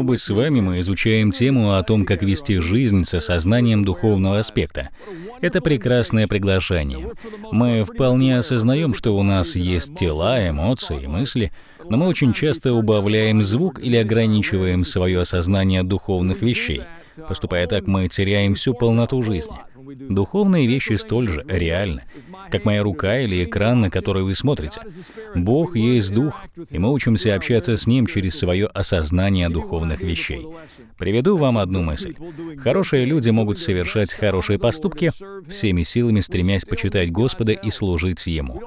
Оба с вами мы изучаем тему о том, как вести жизнь с осознанием духовного аспекта. Это прекрасное приглашение. Мы вполне осознаем, что у нас есть тела, эмоции, мысли, но мы очень часто убавляем звук или ограничиваем свое осознание духовных вещей. Поступая так, мы теряем всю полноту жизни. Духовные вещи столь же реальны, как моя рука или экран, на который вы смотрите. Бог есть Дух, и мы учимся общаться с Ним через свое осознание духовных вещей. Приведу вам одну мысль. Хорошие люди могут совершать хорошие поступки, всеми силами стремясь почитать Господа и служить Ему.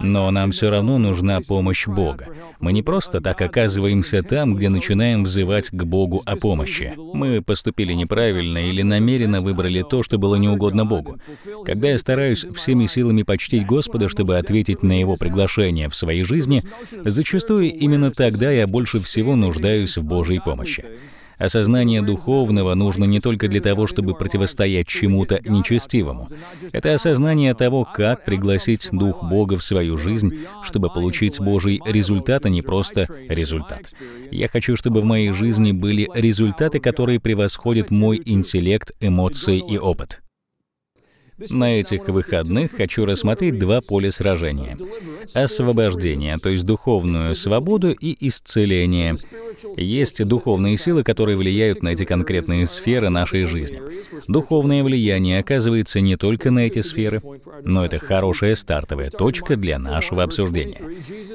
Но нам все равно нужна помощь Бога. Мы не просто так оказываемся там, где начинаем взывать к Богу о помощи. Мы поступили неправильно или намеренно выбрали то, что было неугодно угодно Богу. Когда я стараюсь всеми силами почтить Господа, чтобы ответить на Его приглашение в своей жизни, зачастую именно тогда я больше всего нуждаюсь в Божьей помощи. Осознание духовного нужно не только для того, чтобы противостоять чему-то нечестивому. Это осознание того, как пригласить Дух Бога в свою жизнь, чтобы получить Божий результат, а не просто результат. Я хочу, чтобы в моей жизни были результаты, которые превосходят мой интеллект, эмоции и опыт. На этих выходных хочу рассмотреть два поля сражения. Освобождение, то есть духовную свободу и исцеление. Есть духовные силы, которые влияют на эти конкретные сферы нашей жизни. Духовное влияние оказывается не только на эти сферы, но это хорошая стартовая точка для нашего обсуждения.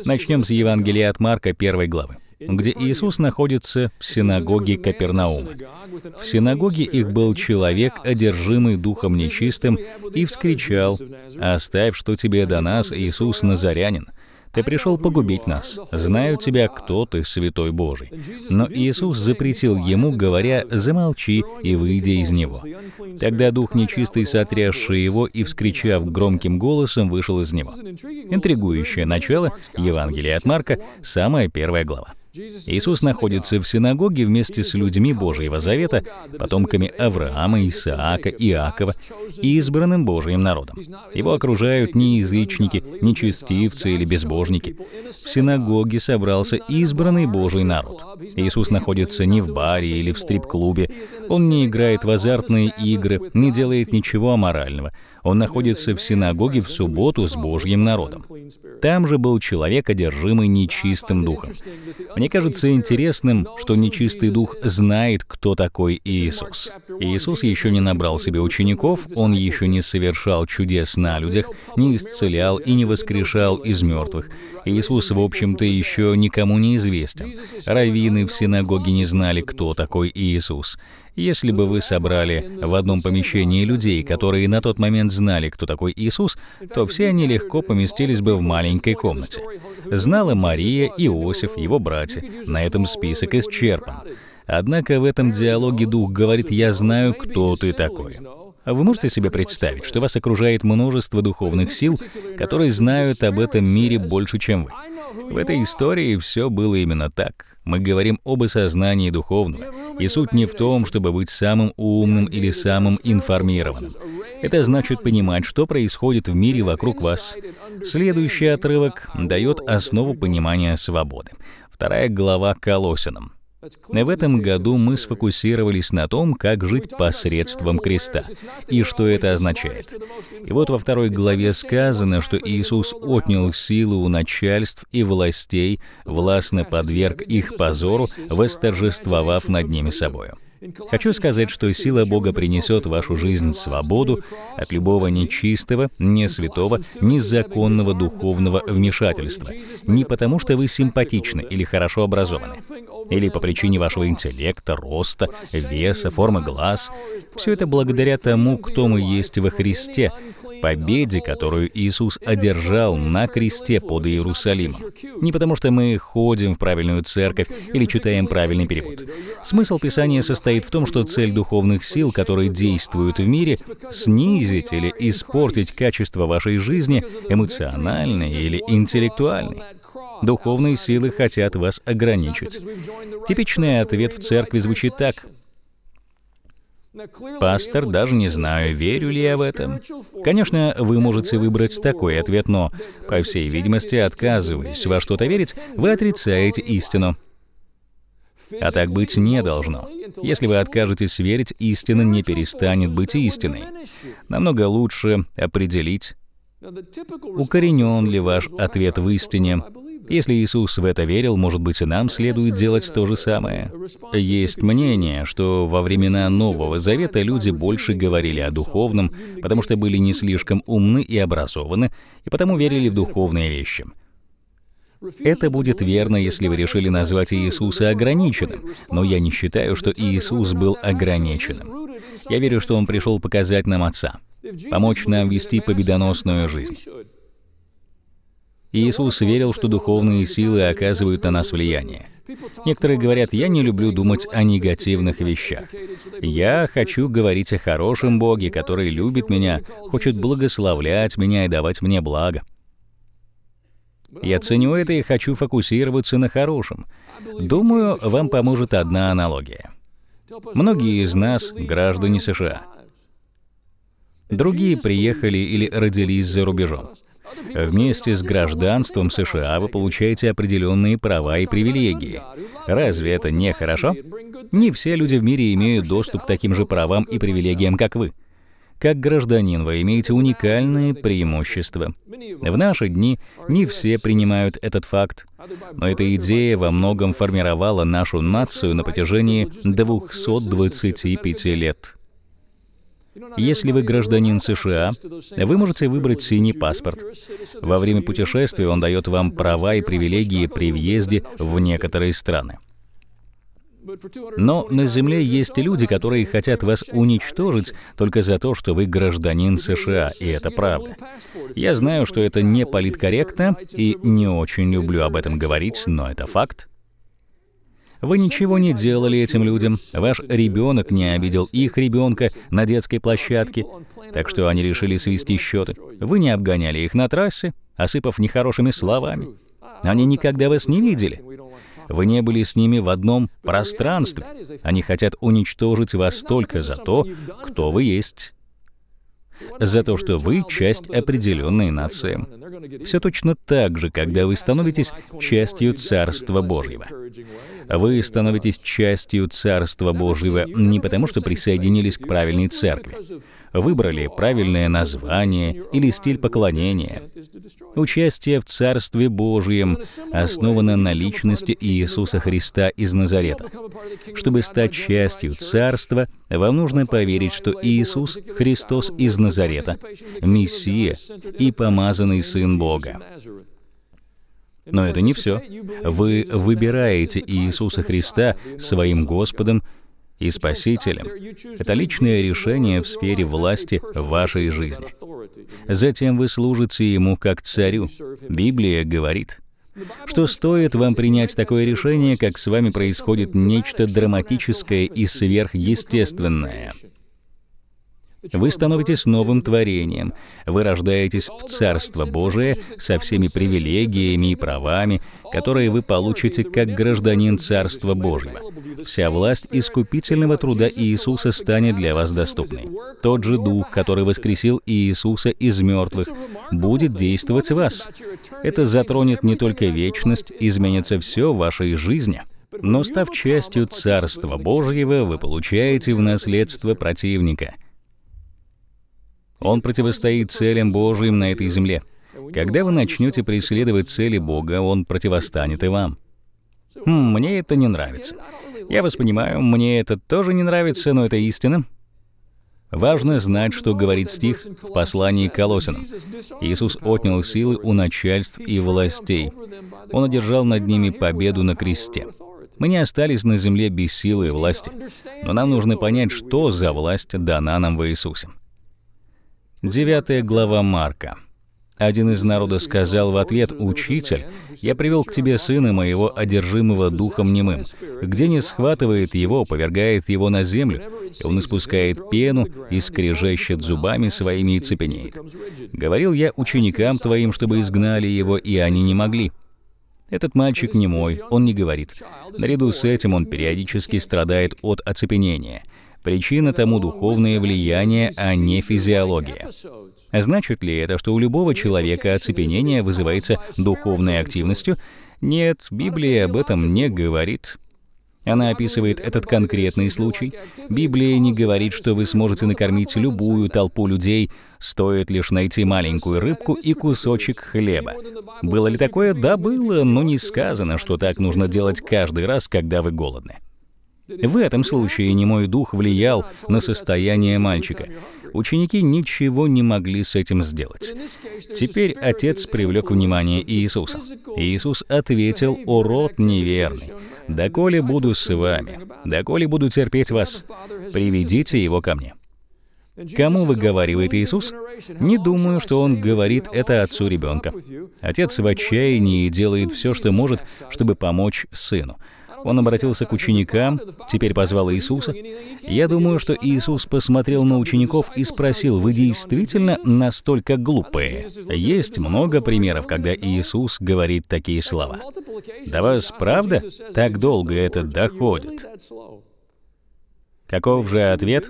Начнем с Евангелия от Марка первой главы где Иисус находится в синагоге Капернаума. В синагоге их был человек, одержимый духом нечистым, и вскричал, «Оставь, что тебе до нас, Иисус Назарянин! Ты пришел погубить нас. Знаю тебя, кто ты, Святой Божий». Но Иисус запретил ему, говоря, «Замолчи и выйди из него». Тогда дух нечистый, сотрясший его и вскричав громким голосом, вышел из него. Интригующее начало Евангелия от Марка, самая первая глава. Иисус находится в синагоге вместе с людьми Божьего Завета, потомками Авраама, Исаака, Иакова и избранным Божьим народом. Его окружают не язычники, не честивцы или безбожники. В синагоге собрался избранный Божий народ. Иисус находится не в баре или в стрип-клубе, он не играет в азартные игры, не делает ничего аморального — он находится в синагоге в субботу с Божьим народом. Там же был человек, одержимый нечистым духом. Мне кажется интересным, что нечистый дух знает, кто такой Иисус. Иисус еще не набрал себе учеников, он еще не совершал чудес на людях, не исцелял и не воскрешал из мертвых. Иисус, в общем-то, еще никому не известен. Раввины в синагоге не знали, кто такой Иисус. Если бы вы собрали в одном помещении людей, которые на тот момент знали, кто такой Иисус, то все они легко поместились бы в маленькой комнате. Знала Мария, Иосиф, его братья. На этом список исчерпан. Однако в этом диалоге Дух говорит «Я знаю, кто ты такой». Вы можете себе представить, что вас окружает множество духовных сил, которые знают об этом мире больше, чем вы? В этой истории все было именно так. Мы говорим об осознании духовного, и суть не в том, чтобы быть самым умным или самым информированным. Это значит понимать, что происходит в мире вокруг вас. Следующий отрывок дает основу понимания свободы. Вторая глава Колосинам. В этом году мы сфокусировались на том, как жить посредством креста, и что это означает. И вот во второй главе сказано, что Иисус отнял силу у начальств и властей, властно подверг их позору, восторжествовав над ними собою. Хочу сказать, что сила Бога принесет в вашу жизнь свободу от любого нечистого, несвятого, незаконного духовного вмешательства. Не потому, что вы симпатичны или хорошо образованы, или по причине вашего интеллекта, роста, веса, формы глаз. Все это благодаря тому, кто мы есть во Христе, победе, которую Иисус одержал на кресте под Иерусалимом. Не потому, что мы ходим в правильную церковь или читаем правильный перевод. Смысл Писания состоит в том, что цель духовных сил, которые действуют в мире, снизить или испортить качество вашей жизни, эмоциональной или интеллектуальной. Духовные силы хотят вас ограничить. Типичный ответ в церкви звучит так — Пастор, даже не знаю, верю ли я в это. Конечно, вы можете выбрать такой ответ, но, по всей видимости, отказываясь во что-то верить, вы отрицаете истину. А так быть не должно. Если вы откажетесь верить, истина не перестанет быть истиной. Намного лучше определить, укоренен ли ваш ответ в истине, если Иисус в это верил, может быть, и нам следует делать то же самое. Есть мнение, что во времена Нового Завета люди больше говорили о духовном, потому что были не слишком умны и образованы, и потому верили в духовные вещи. Это будет верно, если вы решили назвать Иисуса ограниченным, но я не считаю, что Иисус был ограниченным. Я верю, что Он пришел показать нам Отца, помочь нам вести победоносную жизнь. Иисус верил, что духовные силы оказывают на нас влияние. Некоторые говорят, я не люблю думать о негативных вещах. Я хочу говорить о хорошем Боге, который любит меня, хочет благословлять меня и давать мне благо. Я ценю это и хочу фокусироваться на хорошем. Думаю, вам поможет одна аналогия. Многие из нас — граждане США. Другие приехали или родились за рубежом. Вместе с гражданством США вы получаете определенные права и привилегии. Разве это не хорошо? Не все люди в мире имеют доступ к таким же правам и привилегиям, как вы. Как гражданин вы имеете уникальные преимущества. В наши дни не все принимают этот факт, но эта идея во многом формировала нашу нацию на протяжении 225 лет. Если вы гражданин США, вы можете выбрать синий паспорт. Во время путешествия он дает вам права и привилегии при въезде в некоторые страны. Но на Земле есть люди, которые хотят вас уничтожить только за то, что вы гражданин США, и это правда. Я знаю, что это не политкорректно и не очень люблю об этом говорить, но это факт. Вы ничего не делали этим людям. Ваш ребенок не обидел их ребенка на детской площадке, так что они решили свести счеты. Вы не обгоняли их на трассе, осыпав нехорошими словами. Они никогда вас не видели. Вы не были с ними в одном пространстве. Они хотят уничтожить вас только за то, кто вы есть за то, что вы часть определенной нации. Все точно так же, когда вы становитесь частью Царства Божьего. Вы становитесь частью Царства Божьего не потому, что присоединились к правильной церкви, выбрали правильное название или стиль поклонения. Участие в Царстве Божьем основано на личности Иисуса Христа из Назарета. Чтобы стать частью Царства, вам нужно поверить, что Иисус — Христос из Назарета, Мессия и помазанный Сын Бога. Но это не все. Вы выбираете Иисуса Христа своим Господом и Спасителем — это личное решение в сфере власти вашей жизни. Затем вы служите Ему как царю. Библия говорит, что стоит вам принять такое решение, как с вами происходит нечто драматическое и сверхъестественное — вы становитесь новым творением. Вы рождаетесь в Царство Божие со всеми привилегиями и правами, которые вы получите как гражданин Царства Божьего. Вся власть искупительного труда Иисуса станет для вас доступной. Тот же Дух, который воскресил Иисуса из мертвых, будет действовать в вас. Это затронет не только вечность, изменится все в вашей жизни. Но став частью Царства Божьего, вы получаете в наследство противника — он противостоит целям Божьим на этой земле. Когда вы начнете преследовать цели Бога, Он противостанет и вам. Хм, мне это не нравится. Я вас понимаю, мне это тоже не нравится, но это истина. Важно знать, что говорит стих в послании к Колосинам. Иисус отнял силы у начальств и властей. Он одержал над ними победу на кресте. Мы не остались на земле без силы и власти, но нам нужно понять, что за власть дана нам в Иисусе. Девятая глава Марка. Один из народа сказал в ответ, «Учитель, я привел к тебе сына моего, одержимого духом немым. Где не схватывает его, повергает его на землю, и он испускает пену и скрежещет зубами своими и цепенеет. Говорил я ученикам твоим, чтобы изгнали его, и они не могли». Этот мальчик не мой, он не говорит. Наряду с этим он периодически страдает от оцепенения – Причина тому духовное влияние, а не физиология. Значит ли это, что у любого человека оцепенение вызывается духовной активностью? Нет, Библия об этом не говорит. Она описывает этот конкретный случай. Библия не говорит, что вы сможете накормить любую толпу людей, стоит лишь найти маленькую рыбку и кусочек хлеба. Было ли такое? Да, было, но не сказано, что так нужно делать каждый раз, когда вы голодны. В этом случае немой дух влиял на состояние мальчика. Ученики ничего не могли с этим сделать. Теперь отец привлек внимание Иисуса. Иисус ответил, «Урод неверный, доколе буду с вами, доколе буду терпеть вас, приведите его ко мне». Кому выговаривает Иисус? Не думаю, что Он говорит это отцу ребенка. Отец в отчаянии делает все, что может, чтобы помочь сыну. Он обратился к ученикам, теперь позвал Иисуса. Я думаю, что Иисус посмотрел на учеников и спросил, «Вы действительно настолько глупые?» Есть много примеров, когда Иисус говорит такие слова. «До вас, правда, так долго это доходит?» Каков же ответ?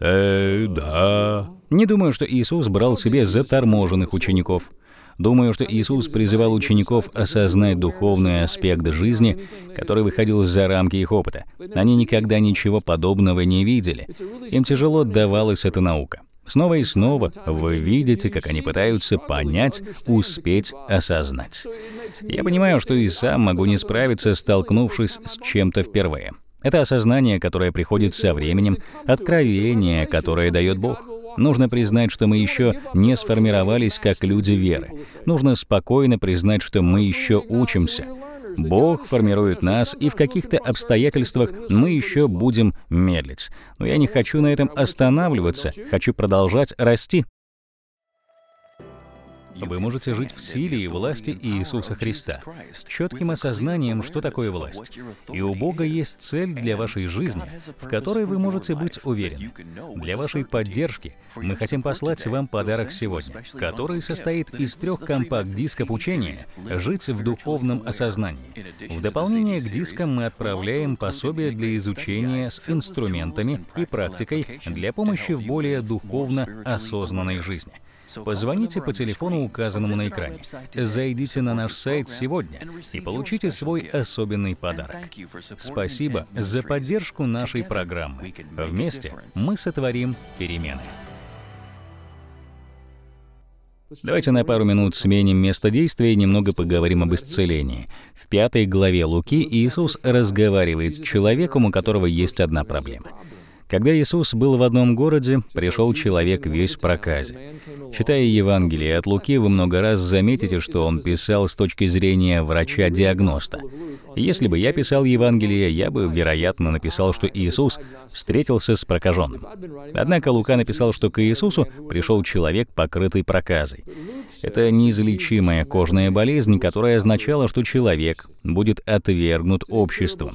«Э, да». Не думаю, что Иисус брал себе заторможенных учеников — Думаю, что Иисус призывал учеников осознать духовный аспект жизни, который выходил за рамки их опыта. Они никогда ничего подобного не видели. Им тяжело давалась эта наука. Снова и снова вы видите, как они пытаются понять, успеть осознать. Я понимаю, что и сам могу не справиться, столкнувшись с чем-то впервые. Это осознание, которое приходит со временем, откровение, которое дает Бог. Нужно признать, что мы еще не сформировались как люди веры. Нужно спокойно признать, что мы еще учимся. Бог формирует нас, и в каких-то обстоятельствах мы еще будем медлить. Но я не хочу на этом останавливаться, хочу продолжать расти. Вы можете жить в силе и власти Иисуса Христа, с четким осознанием, что такое власть. И у Бога есть цель для вашей жизни, в которой вы можете быть уверены. Для вашей поддержки мы хотим послать вам подарок сегодня, который состоит из трех компакт-дисков учения «Жить в духовном осознании». В дополнение к дискам мы отправляем пособие для изучения с инструментами и практикой для помощи в более духовно осознанной жизни. Позвоните по телефону, указанному на экране. Зайдите на наш сайт сегодня и получите свой особенный подарок. Спасибо за поддержку нашей программы. Вместе мы сотворим перемены. Давайте на пару минут сменим место действия и немного поговорим об исцелении. В пятой главе Луки Иисус разговаривает с человеком, у которого есть одна проблема — когда Иисус был в одном городе, пришел человек весь в проказе. Читая Евангелие от Луки, вы много раз заметите, что он писал с точки зрения врача-диагноста. Если бы я писал Евангелие, я бы, вероятно, написал, что Иисус встретился с прокаженным. Однако Лука написал, что к Иисусу пришел человек, покрытый проказой. Это неизлечимая кожная болезнь, которая означала, что человек будет отвергнут обществом.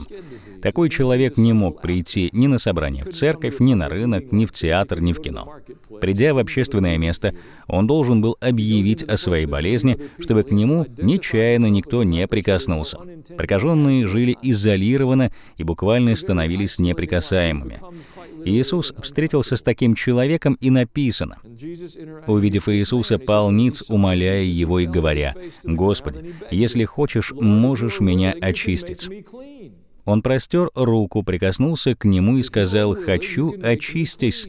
Такой человек не мог прийти ни на собрание в церковь, ни на рынок, ни в театр, ни в кино. Придя в общественное место, он должен был объявить о своей болезни, чтобы к нему нечаянно никто не прикоснулся. Прокаженные жили изолированно и буквально становились неприкасаемыми. Иисус встретился с таким человеком и написано, «Увидев Иисуса, пал ниц, умоляя его и говоря, «Господи, если хочешь, можешь меня очистить». Он простер руку, прикоснулся к нему и сказал «Хочу, очистись».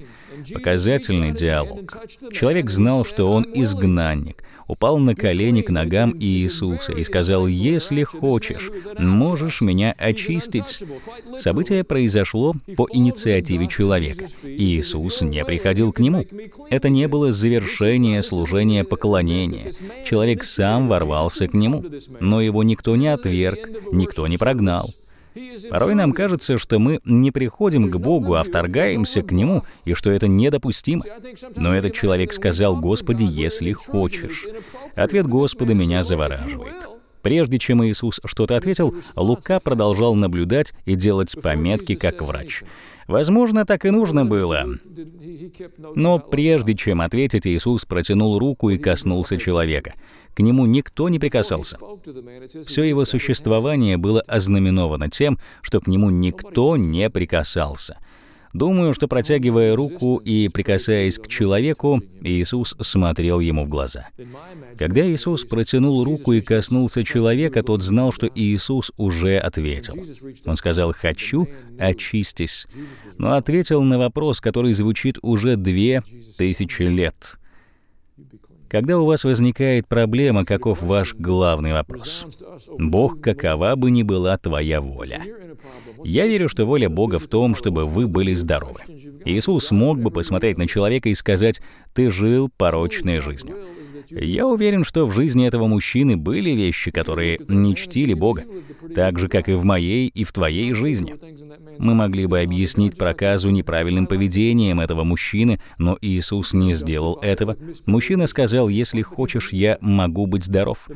Показательный диалог. Человек знал, что он изгнанник, упал на колени к ногам Иисуса и сказал «Если хочешь, можешь меня очистить». Событие произошло по инициативе человека. Иисус не приходил к нему. Это не было завершение служения поклонения. Человек сам ворвался к нему, но его никто не отверг, никто не прогнал. Порой нам кажется, что мы не приходим к Богу, а вторгаемся к Нему, и что это недопустимо. Но этот человек сказал, «Господи, если хочешь». Ответ Господа меня завораживает. Прежде чем Иисус что-то ответил, Лука продолжал наблюдать и делать пометки как врач. Возможно, так и нужно было. Но прежде чем ответить, Иисус протянул руку и коснулся человека к нему никто не прикасался. Все его существование было ознаменовано тем, что к нему никто не прикасался. Думаю, что протягивая руку и прикасаясь к человеку, Иисус смотрел ему в глаза. Когда Иисус протянул руку и коснулся человека, тот знал, что Иисус уже ответил. Он сказал «Хочу, очистись», но ответил на вопрос, который звучит уже две тысячи лет. Когда у вас возникает проблема, каков ваш главный вопрос? Бог, какова бы ни была твоя воля. Я верю, что воля Бога в том, чтобы вы были здоровы. Иисус мог бы посмотреть на человека и сказать, «Ты жил порочной жизнью». Я уверен, что в жизни этого мужчины были вещи, которые не чтили Бога, так же, как и в моей и в твоей жизни. Мы могли бы объяснить проказу неправильным поведением этого мужчины, но Иисус не сделал этого. Мужчина сказал, «Если хочешь, я могу быть здоров».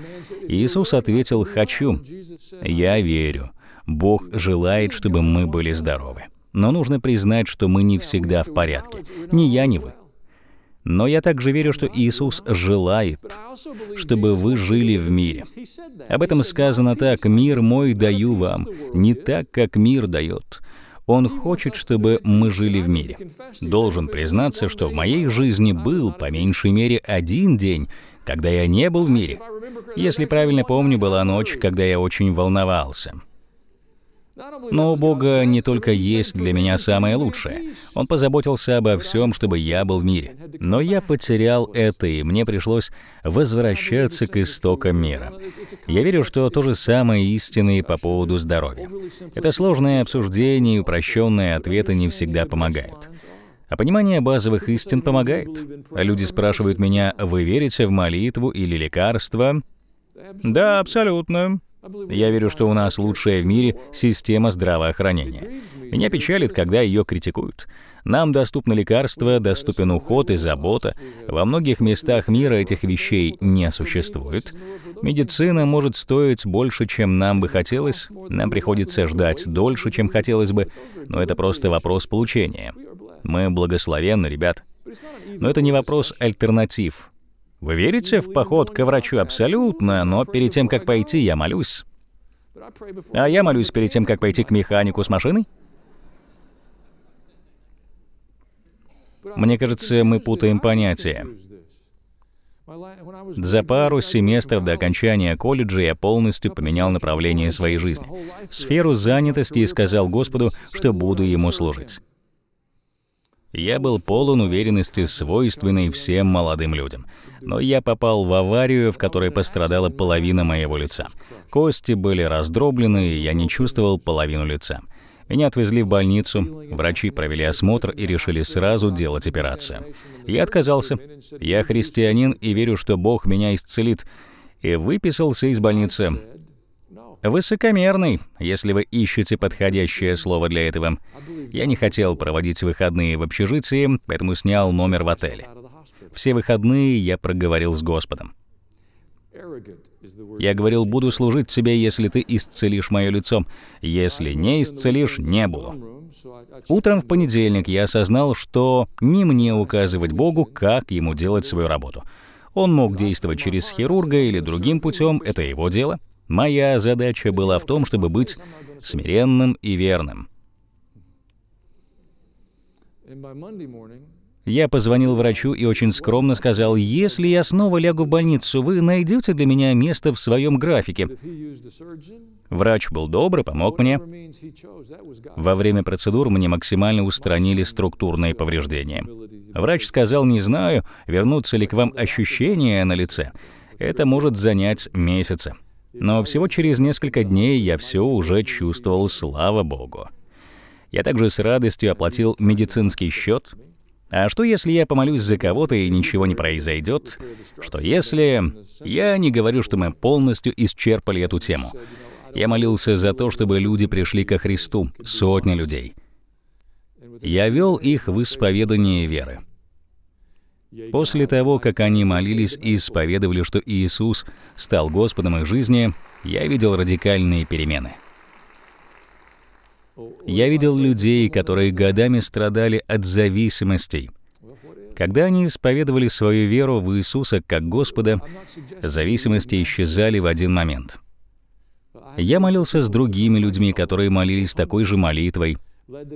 Иисус ответил, «Хочу». Я верю. Бог желает, чтобы мы были здоровы. Но нужно признать, что мы не всегда в порядке. Ни я, ни вы. Но я также верю, что Иисус желает, чтобы вы жили в мире. Об этом сказано так, «Мир мой даю вам, не так, как мир дает». Он хочет, чтобы мы жили в мире. Должен признаться, что в моей жизни был, по меньшей мере, один день, когда я не был в мире. Если правильно помню, была ночь, когда я очень волновался. Но у Бога не только есть для меня самое лучшее. Он позаботился обо всем, чтобы я был в мире. Но я потерял это, и мне пришлось возвращаться к истокам мира. Я верю, что то же самое истинное по поводу здоровья. Это сложное обсуждение и упрощенные ответы не всегда помогают. А понимание базовых истин помогает. Люди спрашивают меня, вы верите в молитву или лекарство? Да, абсолютно. Я верю, что у нас лучшая в мире система здравоохранения. Меня печалит, когда ее критикуют. Нам доступны лекарства, доступен уход и забота. Во многих местах мира этих вещей не существует. Медицина может стоить больше, чем нам бы хотелось. Нам приходится ждать дольше, чем хотелось бы. Но это просто вопрос получения. Мы благословенны, ребят. Но это не вопрос альтернатив. Вы верите в поход к врачу? Абсолютно, но перед тем, как пойти, я молюсь. А я молюсь перед тем, как пойти к механику с машиной? Мне кажется, мы путаем понятия. За пару семестров до окончания колледжа я полностью поменял направление своей жизни, сферу занятости и сказал Господу, что буду Ему служить. Я был полон уверенности, свойственной всем молодым людям. Но я попал в аварию, в которой пострадала половина моего лица. Кости были раздроблены, и я не чувствовал половину лица. Меня отвезли в больницу, врачи провели осмотр и решили сразу делать операцию. Я отказался. Я христианин и верю, что Бог меня исцелит. И выписался из больницы. Высокомерный, если вы ищете подходящее слово для этого. Я не хотел проводить выходные в общежитии, поэтому снял номер в отеле. Все выходные я проговорил с Господом. Я говорил, буду служить тебе, если ты исцелишь мое лицо. Если не исцелишь, не буду. Утром в понедельник я осознал, что не мне указывать Богу, как ему делать свою работу. Он мог действовать через хирурга или другим путем, это его дело. Моя задача была в том, чтобы быть смиренным и верным. Я позвонил врачу и очень скромно сказал, «Если я снова лягу в больницу, вы найдете для меня место в своем графике». Врач был добр помог мне. Во время процедур мне максимально устранили структурные повреждения. Врач сказал, «Не знаю, вернутся ли к вам ощущения на лице. Это может занять месяцы». Но всего через несколько дней я все уже чувствовал, слава богу. Я также с радостью оплатил медицинский счет. А что, если я помолюсь за кого-то и ничего не произойдет? Что если... Я не говорю, что мы полностью исчерпали эту тему. Я молился за то, чтобы люди пришли ко Христу, сотни людей. Я вел их в исповедание веры. После того, как они молились и исповедовали, что Иисус стал Господом их жизни, я видел радикальные перемены. Я видел людей, которые годами страдали от зависимостей. Когда они исповедовали свою веру в Иисуса как Господа, зависимости исчезали в один момент. Я молился с другими людьми, которые молились такой же молитвой,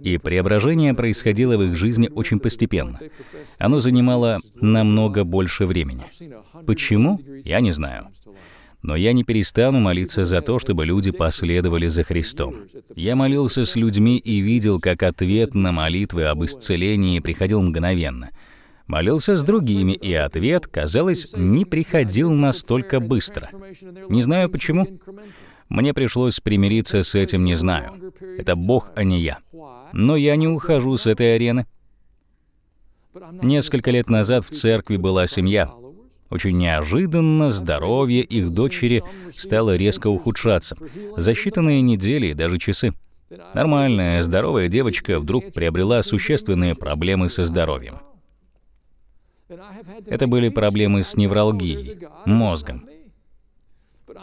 и преображение происходило в их жизни очень постепенно. Оно занимало намного больше времени. Почему? Я не знаю. Но я не перестану молиться за то, чтобы люди последовали за Христом. Я молился с людьми и видел, как ответ на молитвы об исцелении приходил мгновенно. Молился с другими, и ответ, казалось, не приходил настолько быстро. Не знаю почему. Мне пришлось примириться с этим, не знаю. Это Бог, а не я. Но я не ухожу с этой арены. Несколько лет назад в церкви была семья. Очень неожиданно здоровье их дочери стало резко ухудшаться. За считанные недели и даже часы. Нормальная, здоровая девочка вдруг приобрела существенные проблемы со здоровьем. Это были проблемы с невралгией, мозгом.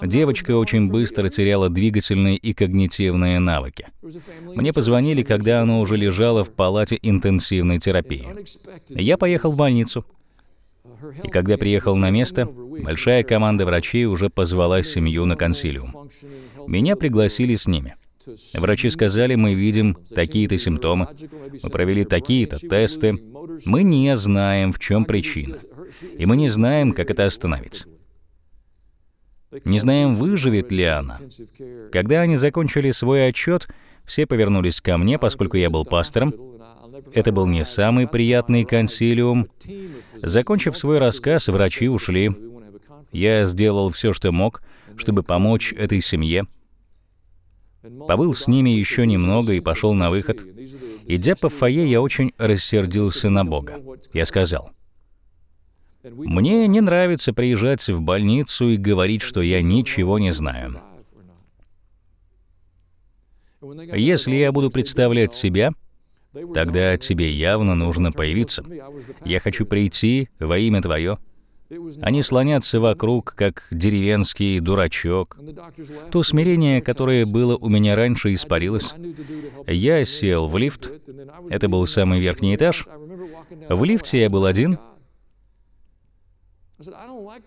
Девочка очень быстро теряла двигательные и когнитивные навыки. Мне позвонили, когда она уже лежала в палате интенсивной терапии. Я поехал в больницу. И когда приехал на место, большая команда врачей уже позвала семью на консилиум. Меня пригласили с ними. Врачи сказали, мы видим такие-то симптомы, мы провели такие-то тесты, мы не знаем, в чем причина, и мы не знаем, как это остановить. Не знаем, выживет ли она. Когда они закончили свой отчет, все повернулись ко мне, поскольку я был пастором. Это был не самый приятный консилиум. Закончив свой рассказ, врачи ушли. Я сделал все, что мог, чтобы помочь этой семье. Побыл с ними еще немного и пошел на выход. Идя по фойе, я очень рассердился на Бога. Я сказал, мне не нравится приезжать в больницу и говорить, что я ничего не знаю. Если я буду представлять себя, тогда тебе явно нужно появиться. Я хочу прийти во имя Твое. Они слонятся вокруг, как деревенский дурачок. То смирение, которое было у меня раньше, испарилось. Я сел в лифт. Это был самый верхний этаж. В лифте я был один —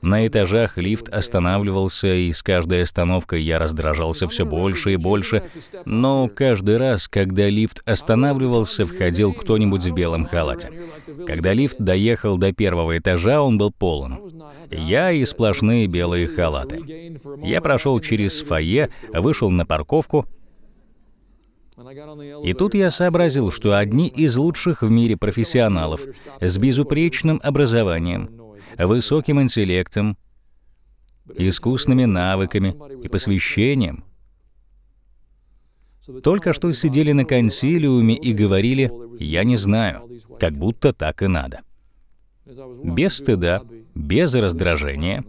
на этажах лифт останавливался, и с каждой остановкой я раздражался все больше и больше, но каждый раз, когда лифт останавливался, входил кто-нибудь в белом халате. Когда лифт доехал до первого этажа, он был полон. Я и сплошные белые халаты. Я прошел через фойе, вышел на парковку, и тут я сообразил, что одни из лучших в мире профессионалов, с безупречным образованием, высоким интеллектом, искусными навыками и посвящением. Только что сидели на консилиуме и говорили «я не знаю», как будто так и надо. Без стыда, без раздражения.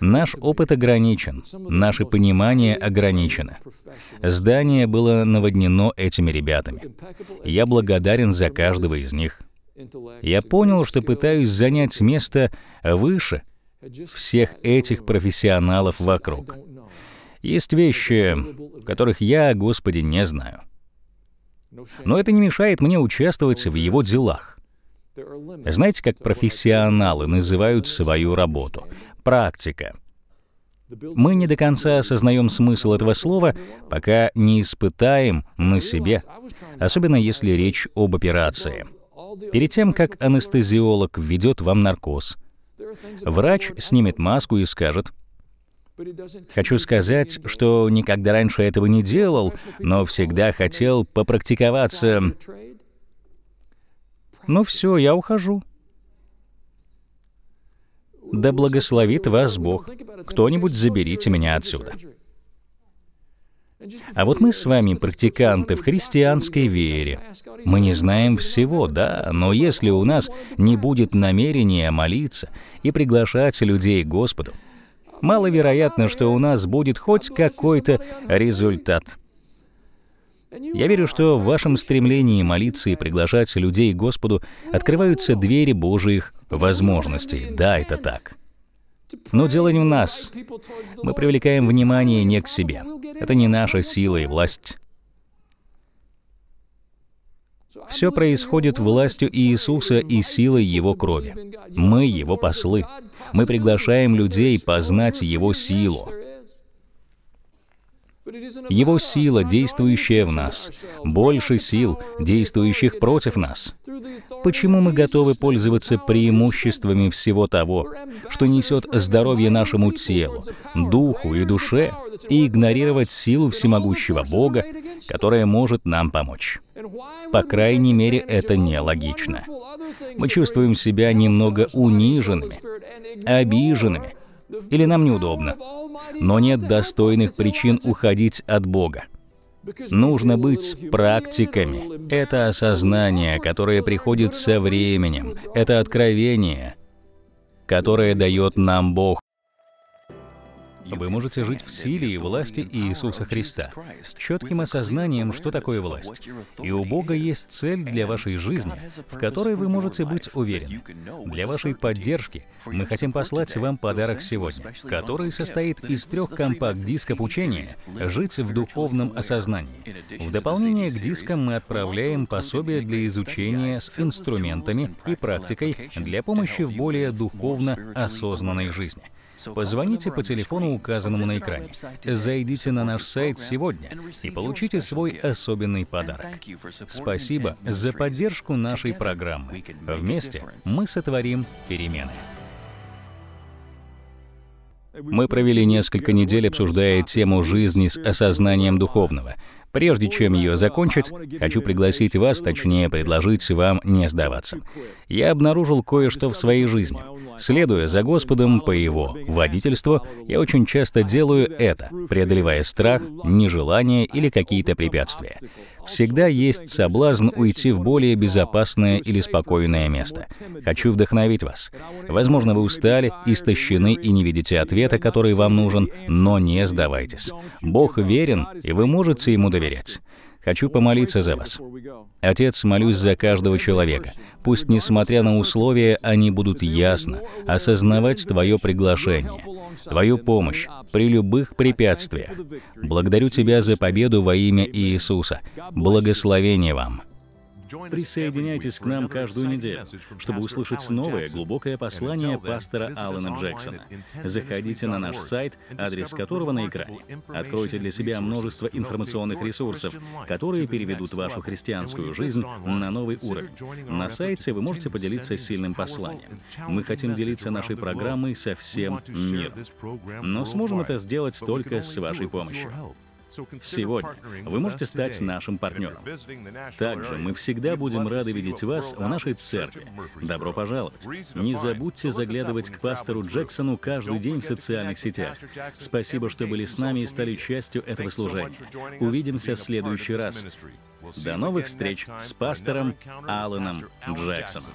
Наш опыт ограничен, наше понимание ограничено. Здание было наводнено этими ребятами. Я благодарен за каждого из них. Я понял, что пытаюсь занять место выше всех этих профессионалов вокруг. Есть вещи, которых я, Господи, не знаю. Но это не мешает мне участвовать в его делах. Знаете, как профессионалы называют свою работу? Практика. Мы не до конца осознаем смысл этого слова, пока не испытаем на себе, особенно если речь об операции. Перед тем, как анестезиолог введет вам наркоз, врач снимет маску и скажет, Хочу сказать, что никогда раньше этого не делал, но всегда хотел попрактиковаться. Ну все, я ухожу. Да благословит вас Бог. Кто-нибудь заберите меня отсюда. А вот мы с вами практиканты в христианской вере. Мы не знаем всего, да, но если у нас не будет намерения молиться и приглашать людей к Господу, маловероятно, что у нас будет хоть какой-то результат. Я верю, что в вашем стремлении молиться и приглашать людей к Господу открываются двери Божьих возможностей. Да, это так. Но дело не в нас. Мы привлекаем внимание не к себе. Это не наша сила и власть. Все происходит властью Иисуса и силой Его крови. Мы Его послы. Мы приглашаем людей познать Его силу, его сила, действующая в нас, больше сил, действующих против нас. Почему мы готовы пользоваться преимуществами всего того, что несет здоровье нашему телу, духу и душе, и игнорировать силу всемогущего Бога, которая может нам помочь? По крайней мере, это нелогично. Мы чувствуем себя немного униженными, обиженными, или нам неудобно но нет достойных причин уходить от Бога. Нужно быть практиками. Это осознание, которое приходит со временем. Это откровение, которое дает нам Бог. Вы можете жить в силе и власти Иисуса Христа, с четким осознанием, что такое власть. И у Бога есть цель для вашей жизни, в которой вы можете быть уверены. Для вашей поддержки мы хотим послать вам подарок сегодня, который состоит из трех компакт-дисков учения «Жить в духовном осознании». В дополнение к дискам мы отправляем пособие для изучения с инструментами и практикой для помощи в более духовно осознанной жизни. Позвоните по телефону, указанному на экране. Зайдите на наш сайт сегодня и получите свой особенный подарок. Спасибо за поддержку нашей программы. Вместе мы сотворим перемены. Мы провели несколько недель, обсуждая тему жизни с осознанием духовного. Прежде чем ее закончить, хочу пригласить вас, точнее, предложить вам не сдаваться. Я обнаружил кое-что в своей жизни — Следуя за Господом по Его водительству, я очень часто делаю это, преодолевая страх, нежелание или какие-то препятствия. Всегда есть соблазн уйти в более безопасное или спокойное место. Хочу вдохновить вас. Возможно, вы устали, истощены и не видите ответа, который вам нужен, но не сдавайтесь. Бог верен, и вы можете Ему доверять. Хочу помолиться за вас. Отец, молюсь за каждого человека. Пусть, несмотря на условия, они будут ясно осознавать Твое приглашение, Твою помощь при любых препятствиях. Благодарю Тебя за победу во имя Иисуса. Благословение вам. Присоединяйтесь к нам каждую неделю, чтобы услышать новое глубокое послание пастора Алана Джексона. Заходите на наш сайт, адрес которого на экране. Откройте для себя множество информационных ресурсов, которые переведут вашу христианскую жизнь на новый уровень. На сайте вы можете поделиться сильным посланием. Мы хотим делиться нашей программой со всем миром. Но сможем это сделать только с вашей помощью сегодня вы можете стать нашим партнером. Также мы всегда будем рады видеть вас в нашей церкви. Добро пожаловать. Не забудьте заглядывать к пастору Джексону каждый день в социальных сетях. Спасибо, что были с нами и стали частью этого служения. Увидимся в следующий раз. До новых встреч с пастором Алленом Джексоном.